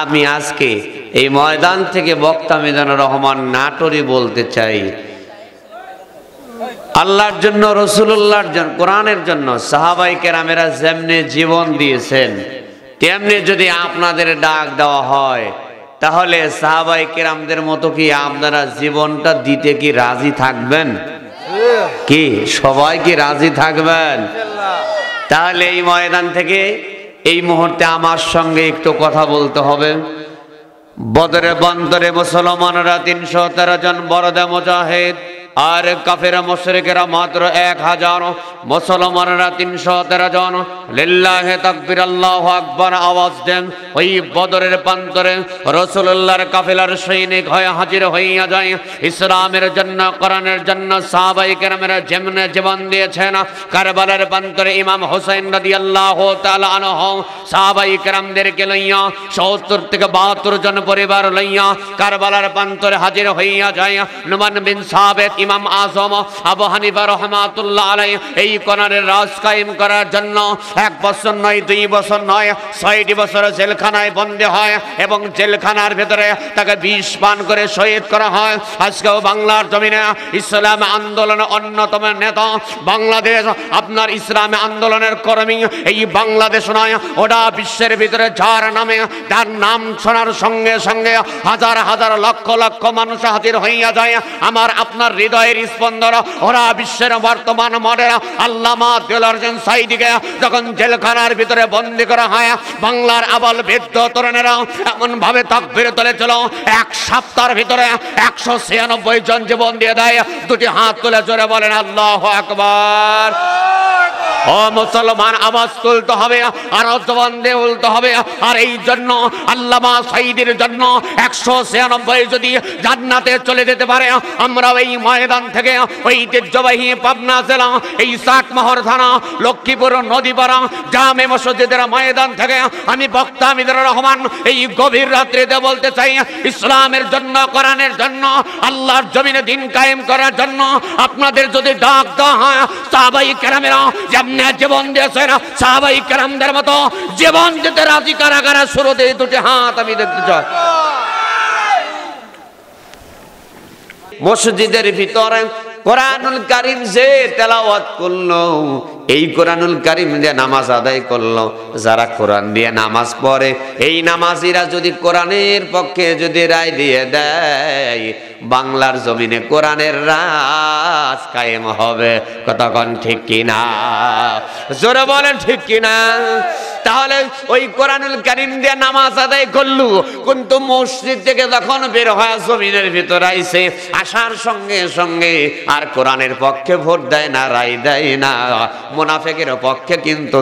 আমি আজকে এই ময়দান থেকে বক্তা মিজানুর রহমান নাটোরে বলতে চাই আল্লাহর জন্য রসুল্লাহর জন্য কোরআনের জন্য সাহাবাই কেরামেরা যেমনি জীবন দিয়েছেন তেমনি যদি আপনাদের ডাক দেওয়া হয় তাহলে সাহাবাই কেরামদের মতো কি আপনারা জীবনটা দিতে কি রাজি থাকবেন কি সবাই কি রাজি থাকবেন তাহলে এই ময়দান থেকে এই মুহূর্তে আমার সঙ্গে একটু কথা বলতে হবে বদরে বন্দরে মুসলমানরা তিনশো তেরো জন বড়দে মুজাহিদ আর কাফেরা মুশরিকেরা মাত্র এক হাজার মুসলমানরা তিনশো তেরো জন লিল্লাহে তাকবির আল্লাহ আকবার আওয়াজ দেন ওই বদরের প্রান্তরে রসুল্লাহর কাফেলার সৈনিক হয়ে হাজির হইয়া যায় ইসলামের জন্য করানের জন্য সাহাবাই কেরামের যেমনে জীবন দিয়েছেন কারবালের প্রান্তরে ইমাম হোসেন নদী আল্লাহ তালানহ সাহাবাই কেরামদেরকে লইয়া সত্তর থেকে বাহাত্তর জন পরিবার লইয়া কারবালার প্রান্তরে হাজির হইয়া যায় নুমান বিন সাহেব ইমাম আজম আবু হানিফা রহমাতুল্লাহ আলাই এই কোরআনের রাজ কায়েম করার জন্য এক বছর নয় দুই বছর নয় ছয়টি বছর জেলখানায় বন্দী হয় এবং জেলখানার ভেতরে তাকে বিষ পান করে শহীদ করা হয় আজকেও বাংলার জমিনে ইসলাম আন্দোলনের অন্যতম নেতা বাংলাদেশ আপনার ইসলাম আন্দোলনের কর্মী এই বাংলাদেশ নয় ওটা বিশ্বের ভিতরে যার নামে তার নাম শোনার সঙ্গে সঙ্গে হাজার হাজার লক্ষ লক্ষ মানুষ হাজির হইয়া যায় আমার আপনার হৃদয়ের স্পন্দন ওরা বিশ্বের বর্তমান মডেরা আল্লামা দেলার্জেন সাইদিকে যখন জেলখানার ভিতরে বন্দি করা হয় বাংলার আবল বৃদ্ধ তরুণেরা এমনভাবে তকবির তুলেছিল এক সপ্তাহের ভিতরে একশো ছিয়ানব্বই জন জীবন দিয়ে দেয় দুটি হাত তুলে জোরে বলেন আল্লাহ আকবার ও মুসলমান আওয়াজ তুলতে হবে আর জবান দিয়ে বলতে হবে আর এই জন্য আল্লামা সাইদের জন্য একশো ছিয়ানব্বই যদি জান্নাতে চলে যেতে পারে আমরা এই ময়দান থেকে ঐতিহ্যবাহী পাবনা জেলা এই সাতমহর থানা লক্ষ্মীপুর নদীপাড়া জামে মসজিদের ময়দান থেকে আমি বক্তা মিদুর রহমান এই গভীর রাত্রিতে বলতে চাই ইসলামের জন্য কোরআনের জন্য আল্লাহর জমিনে দিন কায়েম করার জন্য আপনাদের যদি ডাক দেওয়া হয় সাহাবাই কেরামেরা যেমন আপনি জীবন দিয়েছেন সাহাবাই কেরামদের মতো জীবন দিতে রাজি কারা কারা শুরুতে দুটি হাত আমি দেখতে চাই মসজিদের ভিতরে কোরআন করিম যে তেলাওয়াত করলো এই কোরআনুল কারিম দিয়ে নামাজ আদায় করলো যারা কোরআন দিয়ে নামাজ পড়ে এই নামাজিরা যদি কোরআনের পক্ষে যদি রায় দিয়ে দেয় বাংলার জমিনে কোরআনের রাজ কায়েম হবে কতক্ষণ ঠিক কিনা জোরে বলেন ঠিক কিনা তাহলে ওই কোরআনুল কারিম দিয়ে নামাজ আদায় করলু কিন্তু মসজিদ থেকে যখন বের হয় জমিনের ভিতর আইসে আসার সঙ্গে সঙ্গে আর কোরআনের পক্ষে ভোট দেয় না রায় দেয় না মোনাফেকের পক্ষে কিন্তু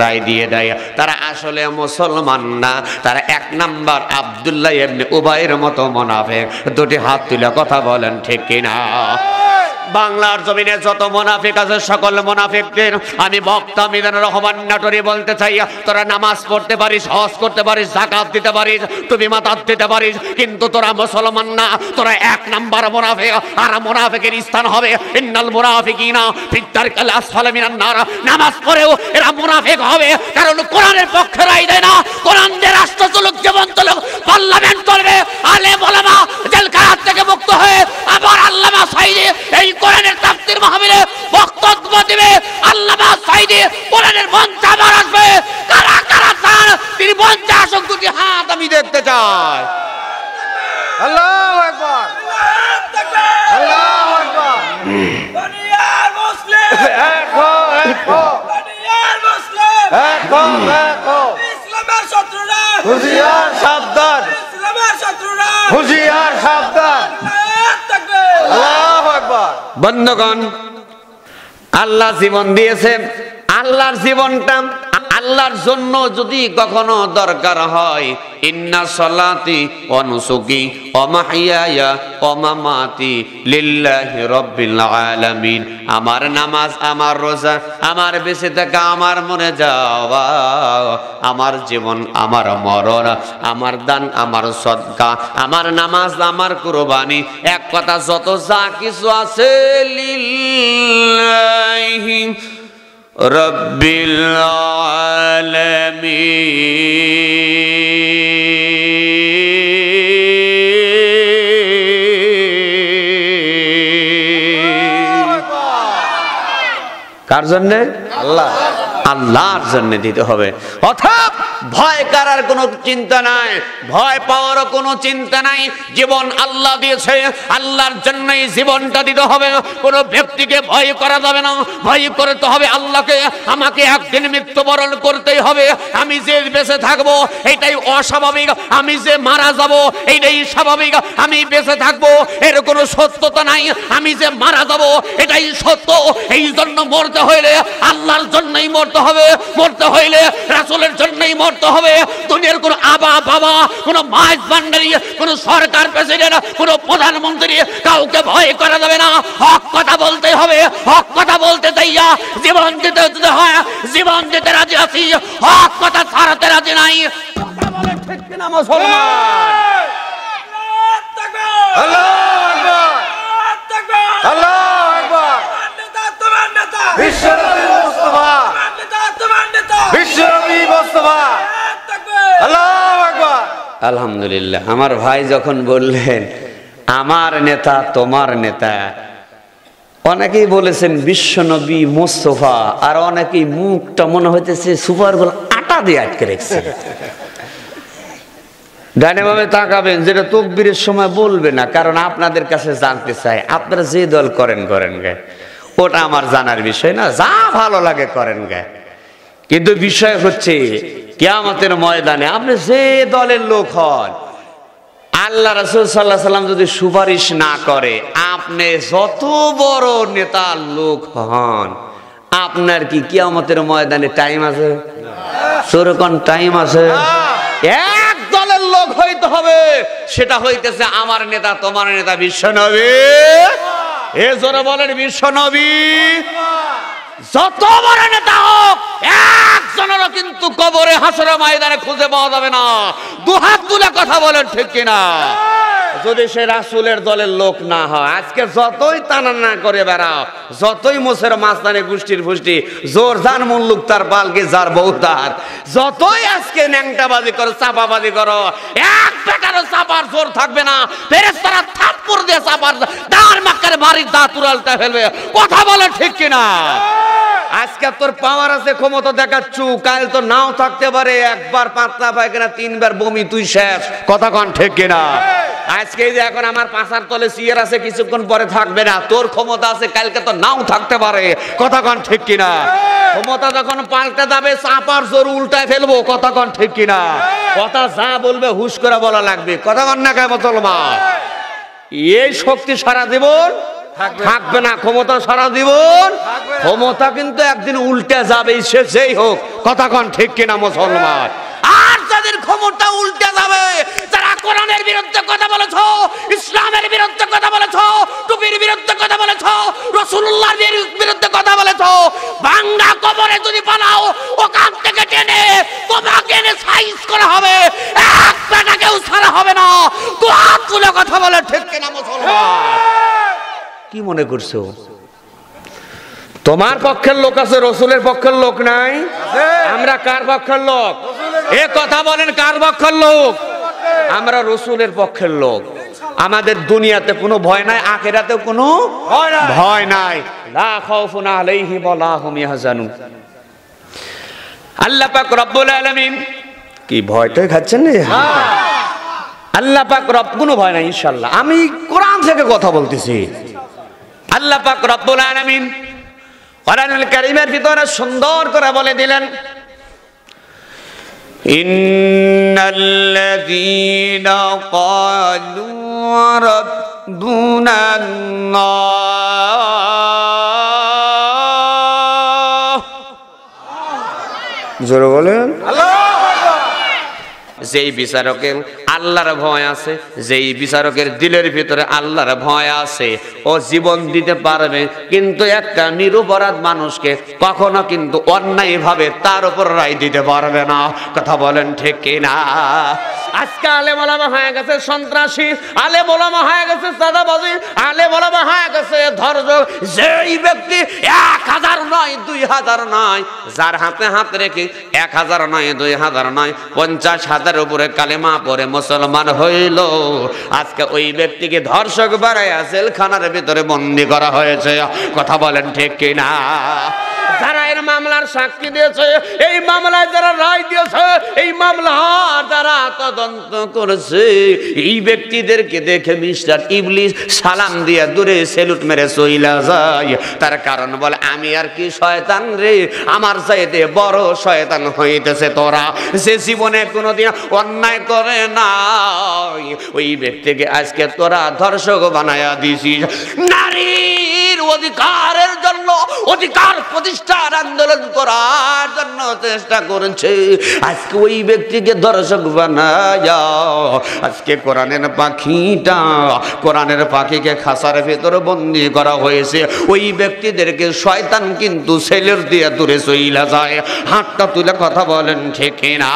রায় দিয়ে দেয় তারা আসলে মুসলমান না তারা এক নাম্বার আবদুল্লাহ এমনি উবাইয়ের মতো মোনাফেক দুটি হাত তুলে কথা বলেন ঠিক কিনা বাংলার জমিনে যত মোনাফিক আছে সকল মোনাফিকদের আমি বক্তা মিদান রহমান নাটরি বলতে চাই তোরা নামাজ পড়তে পারিস হজ করতে পারিস জাকাত দিতে পারিস তুমি মাতার দিতে পারিস কিন্তু তোরা মুসলমান না তোরা এক নাম্বার মোনাফিক আর মোনাফিকের স্থান হবে ইন্নাল মুনাফিকিনা ফিদ্দার কাল আসফালে মিনান নার নামাজ পড়েও এরা মোনাফিক হবে কারণ কোরআনের পক্ষে রাই দেয় না কোরআন যে রাষ্ট্র চলুক জীবন চলুক পার্লামেন্ট চলবে আলে দিয়ে কোরআনের পঞ্চাশ বার আসবে কারা কারা চান তিনি আমি দেখতে চাই আল্লাহ একবার আল্লাহ একবার মুসলিম একো একো মুসলিম একো একো ইসলামের শত্রুরা হুজিয়ার সাবধান বন্ধগণ আল্লাহ জীবন দিয়েছেন আল্লাহর জীবনটা আল্লাহর জন্য যদি কখনো দরকার হয় ইন্না সলাতি অনুসুকি অমাহিয়া অমামাতি লিল্লাহি রব্বিল আলামিন আমার নামাজ আমার রোজা আমার বেঁচে থাকা আমার মনে যাওয়া আমার জীবন আমার মরণ আমার দান আমার সদকা আমার নামাজ আমার কুরবানি এক কথা যত যা কিছু আছে লিল্লাহি رب কার জন্যে আল্লাহ আল্লাহর জন্যে দিতে হবে অর্থাৎ ভয় করার কোনো চিন্তা নাই ভয় পাওয়ার কোনো চিন্তা নাই জীবন আল্লাহ দিয়েছে আল্লাহর জন্যই জীবনটা দিতে হবে কোনো ব্যক্তিকে ভয় করা যাবে না ভয় করতে হবে আল্লাহকে আমাকে একদিন মৃত্যুবরণ করতেই হবে আমি যে বেঁচে থাকবো এটাই অস্বাভাবিক আমি যে মারা যাব এটাই স্বাভাবিক আমি বেঁচে থাকবো এর কোনো সত্যতা নাই আমি যে মারা যাব এটাই সত্য এই জন্য মরতে হইলে আল্লাহর জন্যই মরতে হবে মরতে হইলে রাসুলের জন্যই মর করতে হবে দুনিয়ার কোনো আবা বাবা কোনো মাছ ভান্ডারি কোনো সরকার প্রেসিডেন্ট কোনো প্রধানমন্ত্রী কাউকে ভয় করা যাবে না হক কথা বলতে হবে হক কথা বলতে চাইয়া জীবন দিতে দিতে হয় জীবন দিতে রাজি আছি হক কথা ছাড়াতে রাজি নাই মুসলমান আলহামদুলিল্লাহ আমার ভাই যখন বললেন আমার নেতা তোমার নেতা অনেকেই বলেছেন বিশ্বনবী মোস্তফা আর অনেকেই মুখটা মনে হইতেছে সুপার গোল আটা দিয়ে আটকে রেখেছে ভাবে তাকাবেন যেটা তকবীরের সময় বলবে না কারণ আপনাদের কাছে জানতে চাই আপনারা যে দল করেন করেন গে ওটা আমার জানার বিষয় না যা ভালো লাগে করেন গে কিন্তু বিষয় হচ্ছে কেয়ামতের ময়দানে আপনি যে দলের লোক হন আল্লাহ রসুল সাল্লাহ সাল্লাম যদি সুপারিশ না করে আপনি যত বড় নেতার লোক হন আপনার কি কিয়ামতের ময়দানে টাইম আছে সেরকম টাইম আছে এক দলের লোক হইতে হবে সেটা হইতেছে আমার নেতা তোমার নেতা বিশ্ব নবী এ জোরে বলেন বিশ্ব নবী যত বড় নেতা হোক একজনেরও কিন্তু কবরে হাসরের ময়দানে খুঁজে পাওয়া যাবে না দু হাত তুলে কথা বলেন ঠিক কিনা যদি সে রাসুলের দলের লোক না হয় আজকে যতই তানা না করে বেড়াও যতই মোসের মাস্তানে গোষ্ঠীর ফুষ্টি জোর জান মুল্লুক তার পালকে যার বউ তার যতই আজকে ন্যাংটাবাজি করো চাপাবাজি করো এক পেটারও চাপার জোর থাকবে না ফেরেস্তারা তারা থাপ্পড় দিয়ে চাপার দাঁড় মাক্কার বাড়ির দাঁত উড়ালতে ফেলবে কথা বলে ঠিক কিনা আজকে তোর পাওয়ার আছে ক্ষমতা দেখাচ্ছু কাল তো নাও থাকতে পারে একবার পাতলা কিনা তিনবার বমি তুই শেষ কথা কন ঠিক কিনা আজকে যে এখন আমার পাঁচার তলে সিয়ার আছে কিছুক্ষণ পরে থাকবে না তোর ক্ষমতা আছে কালকে তো নাও থাকতে পারে কথা কন ঠিক কিনা ক্ষমতা যখন পাল্টে যাবে চাপার জোর উল্টায় ফেলবো কথা কন ঠিক কিনা কথা যা বলবে হুশ করে বলা লাগবে কথা কন না কেমন চলবা এই শক্তি সারা জীবন থাকবে না ক্ষমতা সারা জীবন ক্ষমতা কিন্তু একদিন উল্টে যাবে শেষেই হোক কথা কন ঠিক কিনা মুসলমান আর যাদের ক্ষমতা উল্টে যাবে যারা কোরআনের বিরুদ্ধে কথা বলেছ ইসলামের বিরুদ্ধে কথা বলেছ টুপির বিরুদ্ধে কথা বলেছ রসুল্লাহর বিরুদ্ধে কথা বলেছ বাংলা কবরে যদি বানাও ওখান থেকে টেনে তোমাকে এনে সাইজ করা হবে এক পেটাকেও ছাড়া হবে না তো তুলে কথা বলে ঠিক কিনা কি মনে করছো তোমার পক্ষের লোক আছে রসুলের পক্ষের লোক নাই আমরা কার পক্ষের লোক এ কথা বলেন কার পক্ষের লোক আমরা রসুলের পক্ষের লোক আমাদের দুনিয়াতে কোনো ভয় নাই আখেরাতে কোনো ভয় নাই লা খাউফুন আলাইহি ওয়ালা হুম ইয়াহজানু আল্লাহ পাক রব্বুল আলামিন কি ভয়টাই খাচ্ছেন না আল্লাহ পাক রব কোনো ভয় নাই ইনশাআল্লাহ আমি কোরআন থেকে কথা বলতেছি আল্লাহ পাক রব্বুল আলামিন কোরআনুল কারীমের ভিতরে সুন্দর করে বলে দিলেন ইন্নাল্লাযীনা ক্বালু রাব্বুনা আল্লাহ জোরে বলেন আল্লাহ যেই বিচারকের আল্লাহর ভয় আছে যেই বিচারকের দিলের ভিতরে আল্লাহর ভয় আছে ও জীবন দিতে পারবে কিন্তু একটা নিরুপরাধ মানুষকে কখনো কিন্তু অন্যায়ভাবে তার উপর রায় দিতে পারবে না কথা বলেন ঠিক কিনা আজকে আলে বলামা হয়ে গেছে সন্ত্রাসী আলে বলামা হয়ে গেছে সাদাবাজি আলে বলামা হয়ে গেছে ধৈর্য যেই ব্যক্তি এক হাজার নয় দুই হাজার নয় যার হাতে হাত রেখে এক হাজার নয় দুই হাজার নয় পঞ্চাশ হাজার উপরে কালেমা পরে মুসলিম মুসলমান হইল আজকে ওই ব্যক্তিকে ধর্ষক বাড়াইয়া জেলখানার ভিতরে বন্দি করা হয়েছে কথা বলেন ঠিক কিনা মামলার সাক্ষী দিয়েছে এই মামলায় যারা রায় দিয়েছে এই মামলা যারা তদন্ত করেছে এই ব্যক্তিদেরকে দেখে মিস্টার ইবলিশ সালাম দিয়ে দূরে সেলুট মেরে চইলা যায় তার কারণ বলে আমি আর কি শয়তান রে আমার চাইতে বড় শয়তান হইতেছে তোরা সে জীবনে কোনোদিন অন্যায় করে নাই ওই ব্যক্তিকে আজকে তোরা ধর্ষক বানায়া দিছিস নারী অধিকারের জন্য অধিকার প্রতিষ্ঠার আন্দোলন করার জন্য চেষ্টা করেছে আজকে ওই ব্যক্তিকে দর্শক বানায় আজকে কোরআনের পাখিটা কোরআনের পাখিকে খাসার ভেতর বন্দি করা হয়েছে ওই ব্যক্তিদেরকে শয়তান কিন্তু সেলের দিয়ে দূরে চইলা যায় হাতটা তুলে কথা বলেন ঠিক না